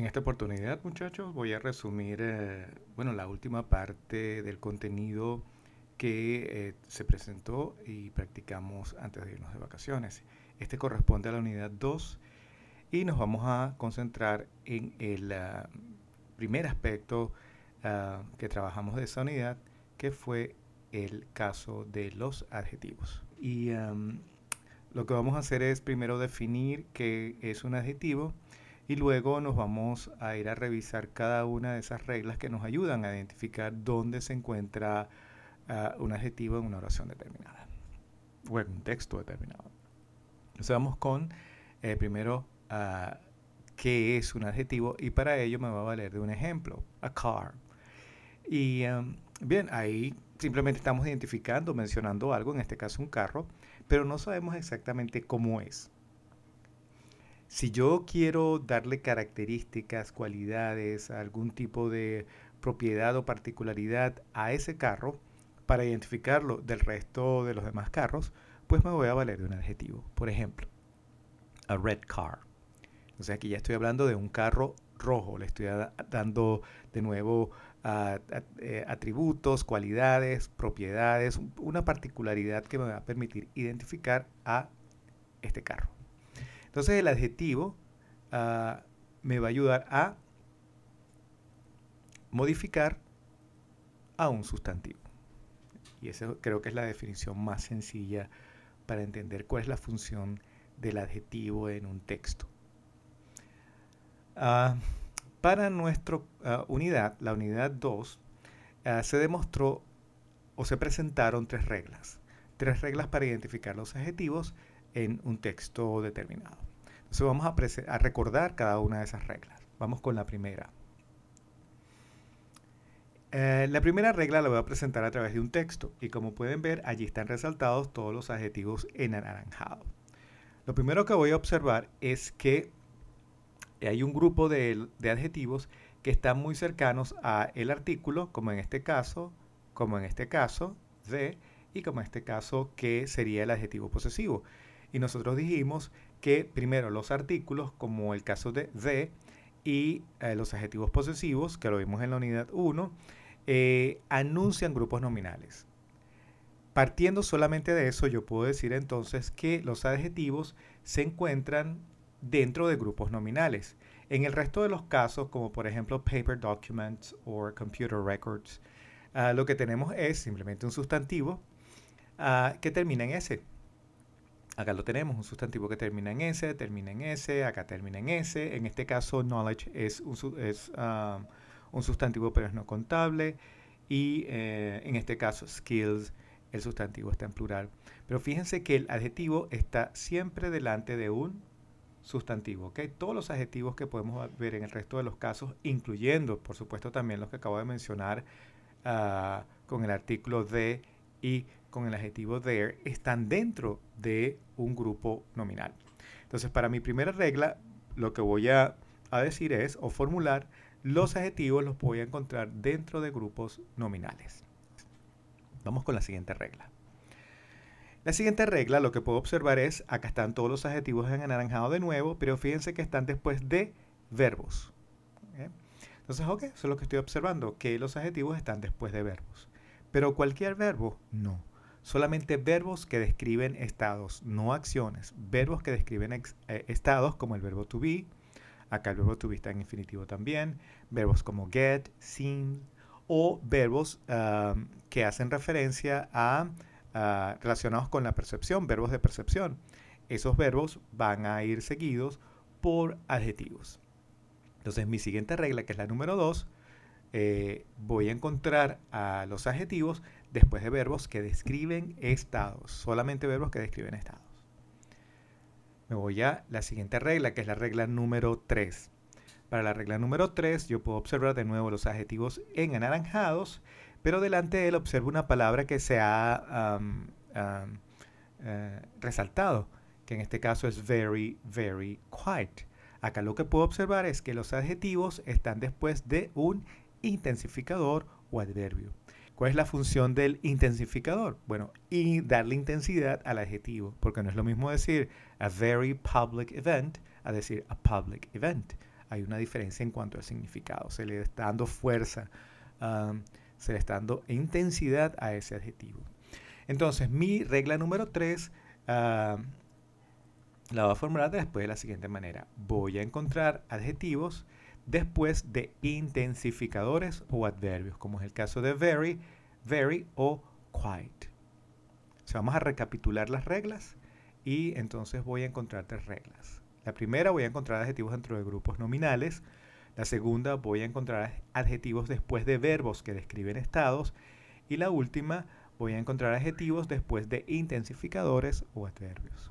En esta oportunidad, muchachos, voy a resumir eh, bueno, la última parte del contenido que eh, se presentó y practicamos antes de irnos de vacaciones. Este corresponde a la unidad 2 y nos vamos a concentrar en el ah, primer aspecto ah, que trabajamos de esa unidad, que fue el caso de los adjetivos. Y lo que vamos a hacer es primero definir qué es un adjetivo y luego nos vamos a ir a revisar cada una de esas reglas que nos ayudan a identificar dónde se encuentra ah, un adjetivo en una oración determinada o en un texto determinado. Entonces vamos con eh, primero ah, qué es un adjetivo y para ello me va a valer de un ejemplo, a car. Y em, bien, ahí simplemente estamos identificando, mencionando algo, en este caso un carro, pero no sabemos exactamente cómo es. Si yo quiero darle características, cualidades, algún tipo de propiedad o particularidad a ese carro para identificarlo del resto de los demás carros, pues me voy a valer de un adjetivo. Por ejemplo, a red car. O sea, aquí ya estoy hablando de un carro rojo. Le estoy dando de nuevo eh, atributos, cualidades, propiedades, una particularidad que me va a permitir identificar a este carro. Entonces el adjetivo ah, me va a ayudar a modificar a un sustantivo. Y esa creo que es la definición más sencilla para entender cuál es la función del adjetivo en un texto. Ah, para nuestra ah, unidad, la unidad 2, se demostró o se presentaron tres reglas. Tres reglas para identificar los adjetivos en un texto determinado. Entonces vamos a, recordar cada una de esas reglas. Vamos con la primera. Eh, la primera regla la voy a presentar a través de un texto y como pueden ver allí están resaltados todos los adjetivos en anaranjado. Lo primero que voy a observar es que hay un grupo de, adjetivos que están muy cercanos a el artículo, como en este caso, como en este caso, de, y como en este caso, que sería el adjetivo posesivo. Y nosotros dijimos que primero los artículos, como el caso de de, y eh, los adjetivos posesivos, que lo vimos en la unidad 1, eh, anuncian grupos nominales. Partiendo solamente de eso, yo puedo decir entonces que los adjetivos se encuentran dentro de grupos nominales. En el resto de los casos, como por ejemplo paper documents o computer records, ah, lo que tenemos es simplemente un sustantivo ah, que termina en S. Acá lo tenemos, un sustantivo que termina en S, termina en S, acá termina en S. En este caso, knowledge es un, ah, sustantivo pero es no contable. Y eh, en este caso, skills, el sustantivo está en plural. Pero fíjense que el adjetivo está siempre delante de un sustantivo. Todos los adjetivos que podemos ver en el resto de los casos, incluyendo, por supuesto, también los que acabo de mencionar ah, con el artículo de y con el adjetivo there están dentro de un grupo nominal. Entonces, para mi primera regla, lo que voy a, decir es, o formular, los adjetivos los voy a encontrar dentro de grupos nominales. Vamos con la siguiente regla. La siguiente regla, lo que puedo observar es, acá están todos los adjetivos en anaranjado de nuevo, pero fíjense que están después de verbos. ¿Eh? Entonces, ok, eso es lo que estoy observando, que los adjetivos están después de verbos. Pero cualquier verbo, no solamente verbos que describen estados, no acciones, verbos que describen eh, estados como el verbo to be, acá el verbo to be está en infinitivo también, verbos como get, seem o verbos ah, que hacen referencia a ah, relacionados con la percepción, verbos de percepción. Esos verbos van a ir seguidos por adjetivos. Entonces mi siguiente regla, que es la número 2, eh, voy a encontrar a los adjetivos después de verbos que describen estados, solamente verbos que describen estados. Me voy a la siguiente regla, que es la regla número 3. Para la regla número 3, yo puedo observar de nuevo los adjetivos en anaranjados, pero delante de él observo una palabra que se ha eh, resaltado, que en este caso es very, very quiet. Acá lo que puedo observar es que los adjetivos están después de un intensificador o adverbio. ¿Cuál es la función del intensificador? Bueno, y darle intensidad al adjetivo, porque no es lo mismo decir a very public event a decir a public event. Hay una diferencia en cuanto al significado. Se le está dando fuerza, um, se le está dando intensidad a ese adjetivo. Entonces, mi regla número 3 um, la voy a formular después de la siguiente manera. Voy a encontrar adjetivos después de intensificadores o adverbios, como es el caso de very, very o quite. vamos a recapitular las reglas y entonces voy a encontrar tres reglas. La primera voy a encontrar adjetivos dentro de grupos nominales. La segunda voy a encontrar adjetivos después de verbos que describen estados. Y la última voy a encontrar adjetivos después de intensificadores o adverbios.